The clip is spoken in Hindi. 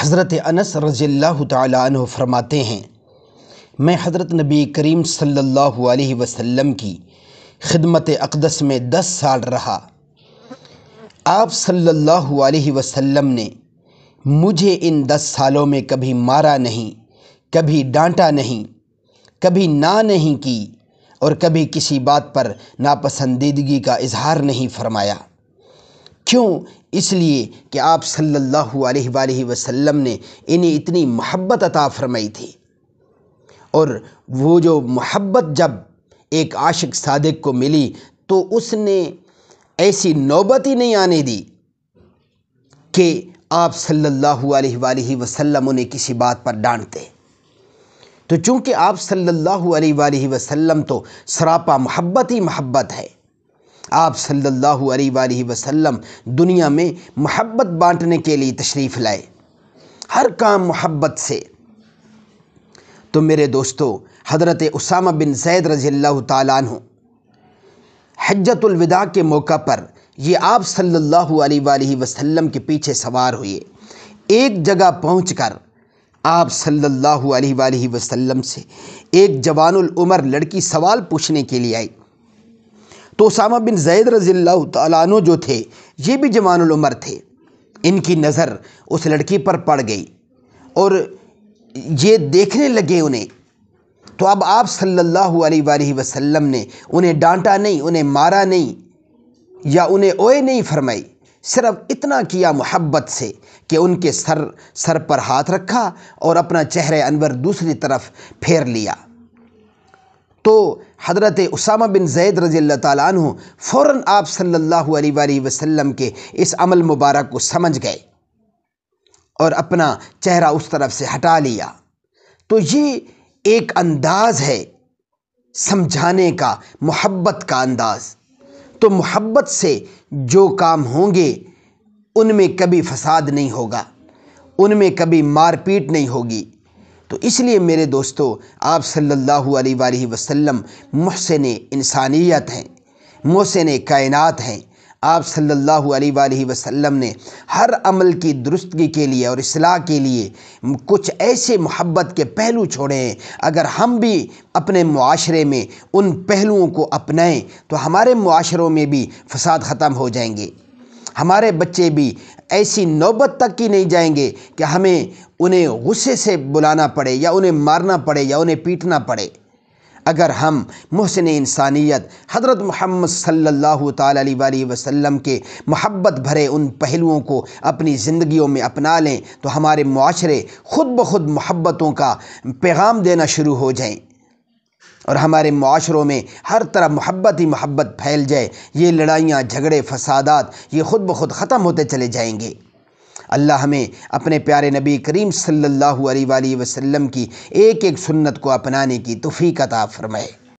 हज़रत अनस रज़ील तु फरमाते हैं मैं हज़रत नबी करीम सल्लल्लाहु अलैहि वसल्लम की खिदमत अकदस में दस साल रहा आप सल्लल्लाहु अलैहि वसल्लम ने मुझे इन दस सालों में कभी मारा नहीं कभी डांटा नहीं कभी ना नहीं की और कभी किसी बात पर नापसंदीदगी का इजहार नहीं फरमाया क्यों इसलिए कि आप सल्लल्लाहु अलैहि वसल्लम ने इन्हें इतनी मोहब्बत अता फरमाई थी और वो जो मोहब्बत जब एक आशिक सादिक को मिली तो उसने ऐसी नौबत ही नहीं आने दी कि आप सल्लल्लाहु अलैहि वसल्लम उन्हें किसी बात पर डांटते तो चूंकि आप सल्लल्लाहु अलैहि वसल्लम तो सरापा मोहब्बत ही मोहब्बत है आप सल्लल्लाहु अलैहि वसल्लम दुनिया में मोहब्बत बांटने के लिए तशरीफ़ लाए हर काम मोहब्बत से तो मेरे दोस्तों हज़रत उसामा बिन सैद रज़ील्ला तु हजतुलविदा के मौका पर ये आप सल्लल्लाहु अलैहि वसल्लम के पीछे सवार हुए एक जगह पहुँच कर आप सल्लल्लाहु अलैहि वसल्लम से एक जवानुल उमर लड़की सवाल पूछने के लिए आई तो उसामा बिन जैद रजील्ला तु जो थे ये भी जवानुलमर थे इनकी नज़र उस लड़की पर पड़ गई और ये देखने लगे उन्हें तो अब आप सल्लल्लाहु अलैहि वसल्लम ने उन्हें डांटा नहीं उन्हें मारा नहीं या उन्हें ओए नहीं फरमाई सिर्फ इतना किया मोहब्बत से कि उनके सर सर पर हाथ रखा और अपना चेहरे अनवर दूसरी तरफ फेर लिया तो हज़रत उसामा बिन जैद रज़ी अल्लाह तु फ़ौर आप सल्लल्लाहु अलैहि वसल्लम के इस अमल मुबारक को समझ गए और अपना चेहरा उस तरफ से हटा लिया तो ये एक अंदाज़ है समझाने का मोहब्बत का अंदाज़ तो मोहब्बत से जो काम होंगे उनमें कभी फसाद नहीं होगा उनमें कभी मारपीट नहीं होगी तो इसलिए मेरे दोस्तों आप सल्लल्लाहु अलैहि वसल्लम मुहसिन इंसानियत हैं मोहसिन कायनात हैं आप सल्लल्लाहु अलैहि वसल्लम ने हर अमल की दुरुस्तगी के लिए और असलाह के लिए कुछ ऐसे मोहब्बत के पहलू छोड़े हैं अगर हम भी अपने माशरे में उन पहलुओं को अपनाएं तो हमारे माशरों में भी फसाद ख़त्म हो जाएंगे हमारे बच्चे भी ऐसी नौबत तक की नहीं जाएंगे कि हमें उन्हें गुस्से से बुलाना पड़े या उन्हें मारना पड़े या उन्हें पीटना पड़े अगर हम महसिन इंसानियत हज़रत मोहम्मद सल्लल्लाहु अलैहि वसल्लम के महब्बत भरे उन पहलुओं को अपनी ज़िंदगियों में अपना लें तो हमारे माशरे ख़ुद ब खुद महब्बतों का पैगाम देना शुरू हो जाएं और हमारे माशरों में हर तरफ मोहब्बत ही मोहब्बत फैल जाए ये लड़ाइयाँ झगड़े फसादात ये ख़ुद ब खुद ख़त्म होते चले जाएंगे अल्लाह हमें अपने प्यारे नबी करीम सल्लल्लाहु अलैहि वसल्लम की एक एक सुन्नत को अपनाने की तोफ़ी कता फ़रमाए